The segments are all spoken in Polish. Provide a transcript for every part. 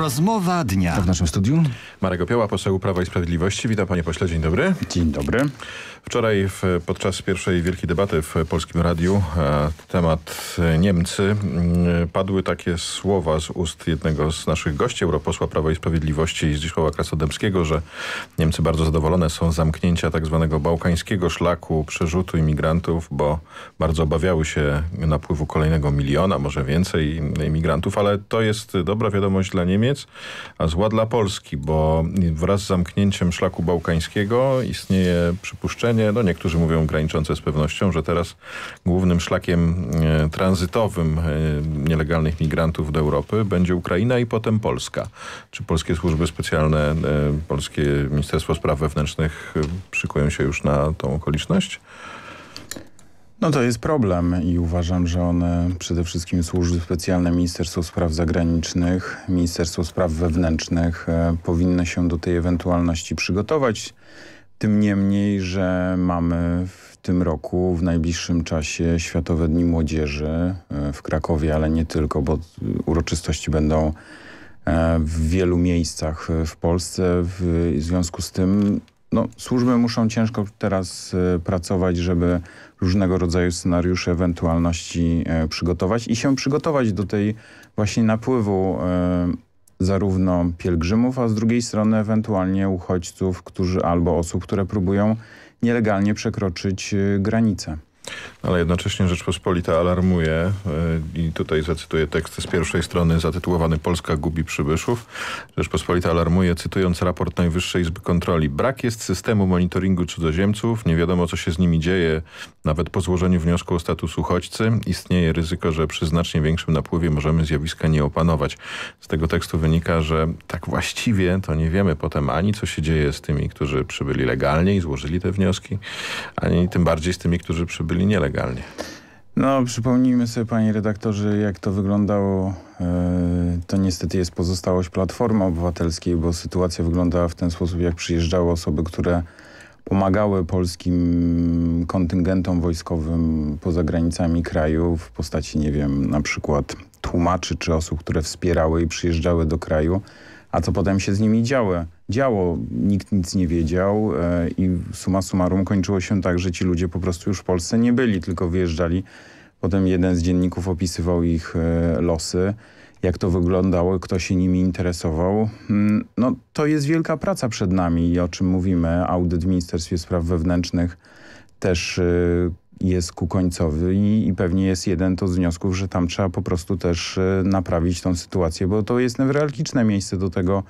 Rozmowa dnia. To w naszym studiu Marek Opioła, poseł Prawa i Sprawiedliwości. Witam panie pośle, dzień dobry. Dzień dobry. Wczoraj w, podczas pierwszej wielkiej debaty w Polskim Radiu e, temat Niemcy mm, padły takie słowa z ust jednego z naszych gości, europosła Prawa i Sprawiedliwości Zdzisława Krasodębskiego, że Niemcy bardzo zadowolone są z zamknięcia tak zwanego bałkańskiego szlaku przerzutu imigrantów, bo bardzo obawiały się napływu kolejnego miliona, może więcej imigrantów, ale to jest dobra wiadomość dla Niemiec, Niemiec, a zła dla Polski, bo wraz z zamknięciem szlaku bałkańskiego istnieje przypuszczenie, no niektórzy mówią graniczące z pewnością, że teraz głównym szlakiem e, tranzytowym e, nielegalnych migrantów do Europy będzie Ukraina i potem Polska. Czy polskie służby specjalne, e, polskie Ministerstwo Spraw Wewnętrznych szykują się już na tą okoliczność? No to jest problem i uważam, że one przede wszystkim służby specjalne Ministerstwo Spraw Zagranicznych, Ministerstwo Spraw Wewnętrznych e, powinny się do tej ewentualności przygotować. Tym niemniej, że mamy w tym roku, w najbliższym czasie Światowe Dni Młodzieży e, w Krakowie, ale nie tylko, bo uroczystości będą e, w wielu miejscach w Polsce. W związku z tym no, służby muszą ciężko teraz e, pracować, żeby różnego rodzaju scenariusze, ewentualności e, przygotować i się przygotować do tej właśnie napływu e, zarówno pielgrzymów, a z drugiej strony ewentualnie uchodźców, którzy albo osób, które próbują nielegalnie przekroczyć granicę. Ale jednocześnie Rzeczpospolita alarmuje e, i tutaj zacytuję tekst z pierwszej strony zatytułowany Polska gubi przybyszów. Rzeczpospolita alarmuje, cytując raport Najwyższej Izby Kontroli. Brak jest systemu monitoringu cudzoziemców, nie wiadomo co się z nimi dzieje. Nawet po złożeniu wniosku o status uchodźcy istnieje ryzyko, że przy znacznie większym napływie możemy zjawiska nie opanować. Z tego tekstu wynika, że tak właściwie to nie wiemy potem ani co się dzieje z tymi, którzy przybyli legalnie i złożyli te wnioski, ani tym bardziej z tymi, którzy przybyli czyli nielegalnie. No, przypomnijmy sobie, panie redaktorze, jak to wyglądało. E, to niestety jest pozostałość Platformy Obywatelskiej, bo sytuacja wyglądała w ten sposób, jak przyjeżdżały osoby, które pomagały polskim kontyngentom wojskowym poza granicami kraju w postaci, nie wiem, na przykład tłumaczy czy osób, które wspierały i przyjeżdżały do kraju a co potem się z nimi działo? Działo, nikt nic nie wiedział e, i suma summarum kończyło się tak, że ci ludzie po prostu już w Polsce nie byli, tylko wyjeżdżali. Potem jeden z dzienników opisywał ich e, losy jak to wyglądało, kto się nimi interesował. Mm, no, to jest wielka praca przed nami, i o czym mówimy. Audyt w Ministerstwie Spraw Wewnętrznych też y, jest ku końcowy i, i, pewnie jest jeden to z wniosków, że tam trzeba po prostu też y, naprawić tą sytuację, bo to jest newralgiczne miejsce do tego,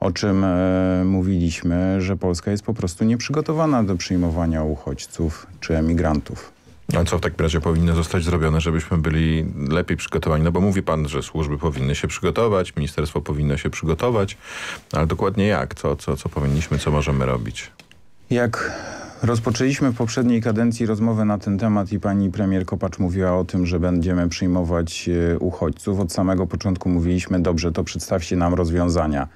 o czym e, mówiliśmy, że Polska jest po prostu nieprzygotowana do przyjmowania uchodźców czy emigrantów. A co w takim razie powinno zostać zrobione, żebyśmy byli lepiej przygotowani? No bo mówi pan, że służby powinny się przygotować, ministerstwo powinno się przygotować, ale dokładnie jak? Co, co, co powinniśmy, co możemy robić? Jak Rozpoczęliśmy w poprzedniej kadencji rozmowę na ten temat i pani premier Kopacz mówiła o tym, że będziemy przyjmować e, uchodźców. Od samego początku mówiliśmy, dobrze, to przedstawcie nam rozwiązania.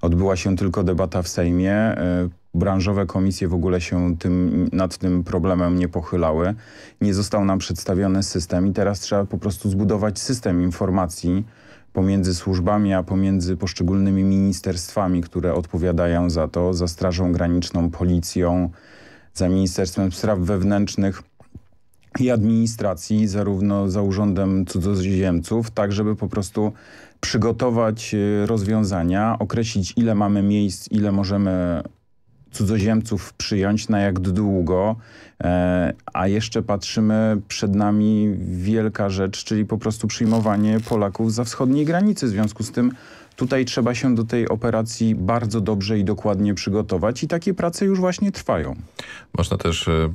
Odbyła się tylko debata w Sejmie. E, branżowe komisje w ogóle się tym, nad tym problemem nie pochylały. Nie został nam przedstawiony system i teraz trzeba po prostu zbudować system informacji, pomiędzy służbami, a pomiędzy poszczególnymi ministerstwami, które odpowiadają za to, za Strażą Graniczną, Policją, za Ministerstwem Spraw Wewnętrznych i administracji, zarówno za Urządem Cudzoziemców, tak żeby po prostu przygotować y, rozwiązania, określić ile mamy miejsc, ile możemy cudzoziemców przyjąć, na jak długo, e, a jeszcze patrzymy przed nami wielka rzecz, czyli po prostu przyjmowanie Polaków za wschodniej granicy. W związku z tym Tutaj trzeba się do tej operacji bardzo dobrze i dokładnie przygotować i takie prace już właśnie trwają. Można też y,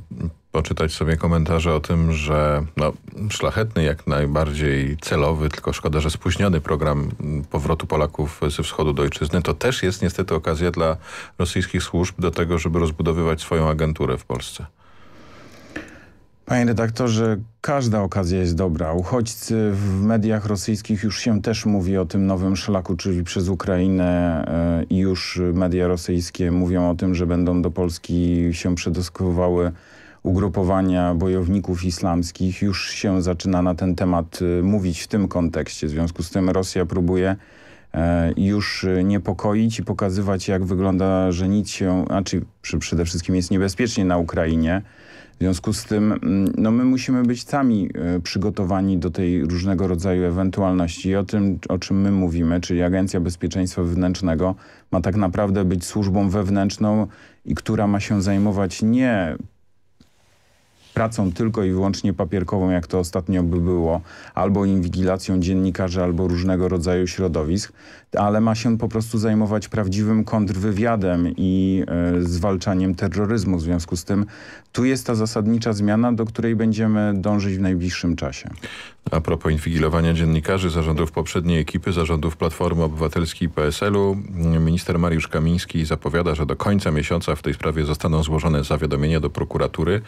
poczytać sobie komentarze o tym, że no, szlachetny, jak najbardziej celowy, tylko szkoda, że spóźniony program mm, powrotu Polaków ze wschodu do ojczyzny, to też jest niestety okazja dla rosyjskich służb do tego, żeby rozbudowywać swoją agenturę w Polsce. Panie redaktorze, każda okazja jest dobra. Uchodźcy w mediach rosyjskich już się też mówi o tym nowym szlaku, czyli przez Ukrainę e, i już media rosyjskie mówią o tym, że będą do Polski się przedoskowały ugrupowania bojowników islamskich. Już się zaczyna na ten temat e, mówić w tym kontekście. W związku z tym Rosja próbuje e, już niepokoić i pokazywać, jak wygląda, że nic się, znaczy przede wszystkim jest niebezpiecznie na Ukrainie, w związku z tym mm, no my musimy być sami e, przygotowani do tej różnego rodzaju ewentualności i o tym, o czym my mówimy, czyli Agencja Bezpieczeństwa Wewnętrznego ma tak naprawdę być służbą wewnętrzną i która ma się zajmować nie pracą tylko i wyłącznie papierkową, jak to ostatnio by było, albo inwigilacją dziennikarzy, albo różnego rodzaju środowisk, ale ma się po prostu zajmować prawdziwym kontrwywiadem i y, zwalczaniem terroryzmu. W związku z tym tu jest ta zasadnicza zmiana, do której będziemy dążyć w najbliższym czasie. A propos inwigilowania dziennikarzy, zarządów poprzedniej ekipy, zarządów Platformy Obywatelskiej i PSL-u, mm, minister Mariusz Kamiński zapowiada, że do końca miesiąca w tej sprawie zostaną złożone zawiadomienia do prokuratury.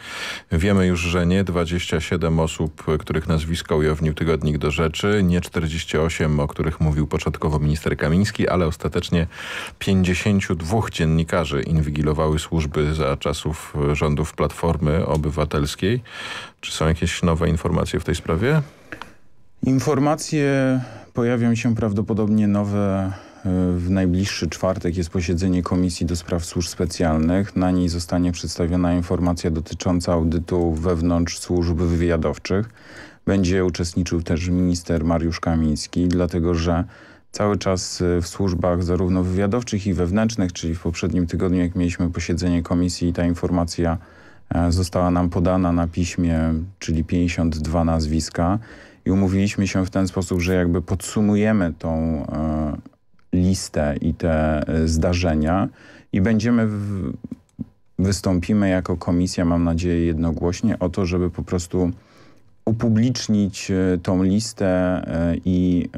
Wiem, Wiemy już, że nie 27 osób, których nazwiska ujawnił tygodnik do rzeczy, nie 48, o których mówił początkowo minister Kamiński, ale ostatecznie 52 dziennikarzy inwigilowały służby za czasów rządów Platformy Obywatelskiej. Czy są jakieś nowe informacje w tej sprawie? Informacje pojawią się prawdopodobnie nowe w najbliższy czwartek jest posiedzenie Komisji do Spraw Służb Specjalnych. Na niej zostanie przedstawiona informacja dotycząca audytu wewnątrz służb wywiadowczych. Będzie uczestniczył też minister Mariusz Kamiński, dlatego że cały czas y, w służbach zarówno wywiadowczych i wewnętrznych, czyli w poprzednim tygodniu, jak mieliśmy posiedzenie komisji, ta informacja e, została nam podana na piśmie, czyli 52 nazwiska i umówiliśmy się w ten sposób, że jakby podsumujemy tą e, listę i te e, zdarzenia i będziemy w, wystąpimy jako komisja, mam nadzieję jednogłośnie, o to, żeby po prostu upublicznić e, tą listę e, i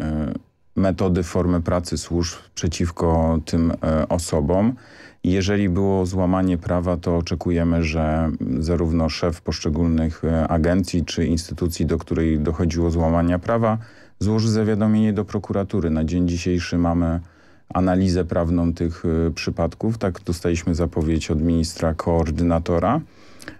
metody, formy pracy służb przeciwko tym osobom. Jeżeli było złamanie prawa, to oczekujemy, że zarówno szef poszczególnych agencji czy instytucji, do której dochodziło złamania prawa, złoży zawiadomienie do prokuratury. Na dzień dzisiejszy mamy analizę prawną tych y, przypadków. Tak dostaliśmy zapowiedź od ministra koordynatora.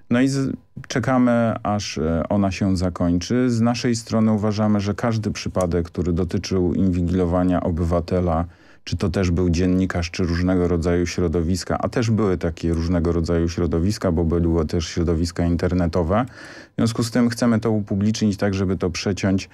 No i z, czekamy, aż y, ona się zakończy. Z naszej strony uważamy, że każdy przypadek, który dotyczył inwigilowania obywatela, czy to też był dziennikarz, czy różnego rodzaju środowiska, a też były takie różnego rodzaju środowiska, bo były też środowiska internetowe. W związku z tym chcemy to upublicznić tak, żeby to przeciąć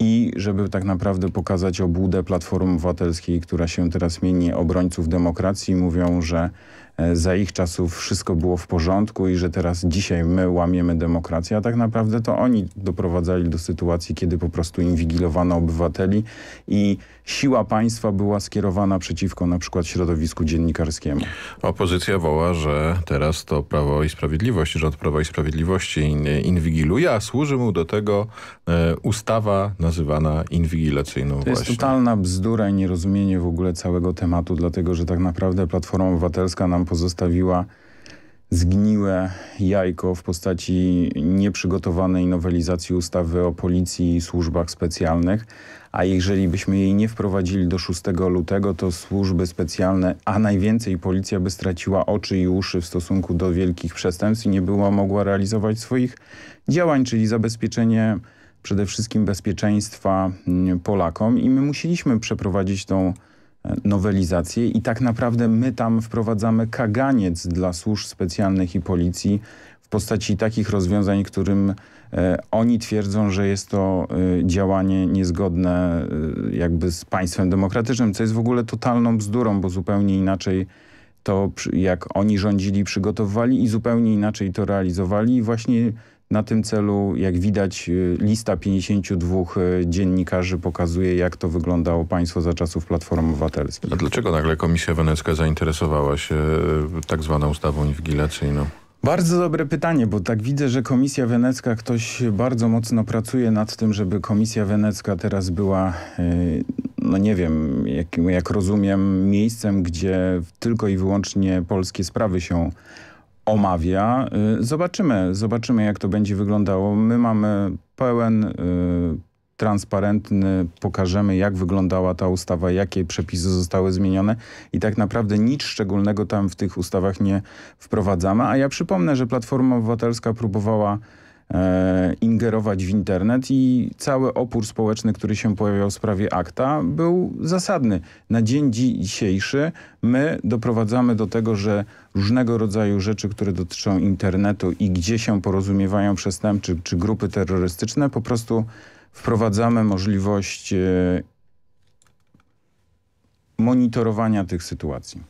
i żeby tak naprawdę pokazać obłudę Platformy Obywatelskiej, która się teraz mieni obrońców demokracji. Mówią, że E, za ich czasów wszystko było w porządku i że teraz dzisiaj my łamiemy demokrację, a tak naprawdę to oni doprowadzali do sytuacji, kiedy po prostu inwigilowano obywateli i siła państwa była skierowana przeciwko na przykład środowisku dziennikarskiemu. Opozycja woła, że teraz to Prawo i Sprawiedliwość, rząd Prawa i Sprawiedliwości inwigiluje, a służy mu do tego e, ustawa nazywana inwigilacyjną To właśnie. jest totalna bzdura i nierozumienie w ogóle całego tematu, dlatego że tak naprawdę Platforma Obywatelska nam pozostawiła zgniłe jajko w postaci nieprzygotowanej nowelizacji ustawy o policji i służbach specjalnych, a jeżeli byśmy jej nie wprowadzili do 6 lutego, to służby specjalne, a najwięcej policja by straciła oczy i uszy w stosunku do wielkich przestępstw i nie była mogła realizować swoich działań, czyli zabezpieczenie przede wszystkim bezpieczeństwa mm, Polakom i my musieliśmy przeprowadzić tą nowelizację i tak naprawdę my tam wprowadzamy kaganiec dla służb specjalnych i policji w postaci takich rozwiązań, którym e, oni twierdzą, że jest to e, działanie niezgodne e, jakby z państwem demokratycznym, co jest w ogóle totalną bzdurą, bo zupełnie inaczej to jak oni rządzili, przygotowywali i zupełnie inaczej to realizowali. I właśnie na tym celu, jak widać, y, lista 52 y, dziennikarzy pokazuje, jak to wyglądało państwo za czasów Platformy Obywatelskiej. A dlaczego nagle Komisja Wenecka zainteresowała się y, tak zwaną ustawą inwigilacyjną? Bardzo dobre pytanie, bo tak widzę, że Komisja Wenecka, ktoś bardzo mocno pracuje nad tym, żeby Komisja Wenecka teraz była, no nie wiem, jak, jak rozumiem, miejscem, gdzie tylko i wyłącznie polskie sprawy się omawia. Y, zobaczymy, zobaczymy jak to będzie wyglądało. My mamy pełen y, transparentny, pokażemy jak wyglądała ta ustawa, jakie przepisy zostały zmienione i tak naprawdę nic szczególnego tam w tych ustawach nie wprowadzamy. A ja przypomnę, że Platforma Obywatelska próbowała e, ingerować w internet i cały opór społeczny, który się pojawiał w sprawie akta był zasadny. Na dzień dzisiejszy my doprowadzamy do tego, że różnego rodzaju rzeczy, które dotyczą internetu i gdzie się porozumiewają przestępczy czy grupy terrorystyczne, po prostu wprowadzamy możliwość e, monitorowania tych sytuacji.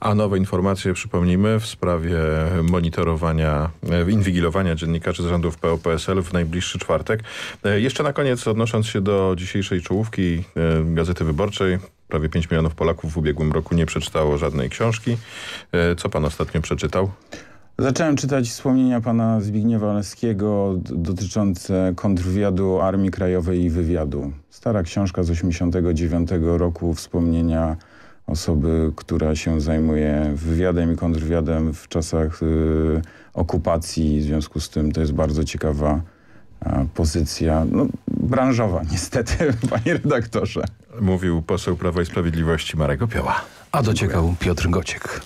A nowe informacje, przypomnijmy, w sprawie monitorowania, inwigilowania dziennikarzy z rządów po w najbliższy czwartek. E, jeszcze na koniec, odnosząc się do dzisiejszej czołówki e, Gazety Wyborczej, prawie 5 milionów Polaków w ubiegłym roku nie przeczytało żadnej książki. E, co pan ostatnio przeczytał? Zacząłem czytać wspomnienia pana Zbigniewa Leskiego dotyczące kontrwywiadu Armii Krajowej i wywiadu. Stara książka z 1989 roku, wspomnienia osoby, która się zajmuje wywiadem i kontrwywiadem w czasach y, okupacji. W związku z tym to jest bardzo ciekawa a, pozycja, no, branżowa niestety, panie redaktorze. Mówił poseł Prawa i Sprawiedliwości Marek Opioła. A dociekał Piotr Gociek.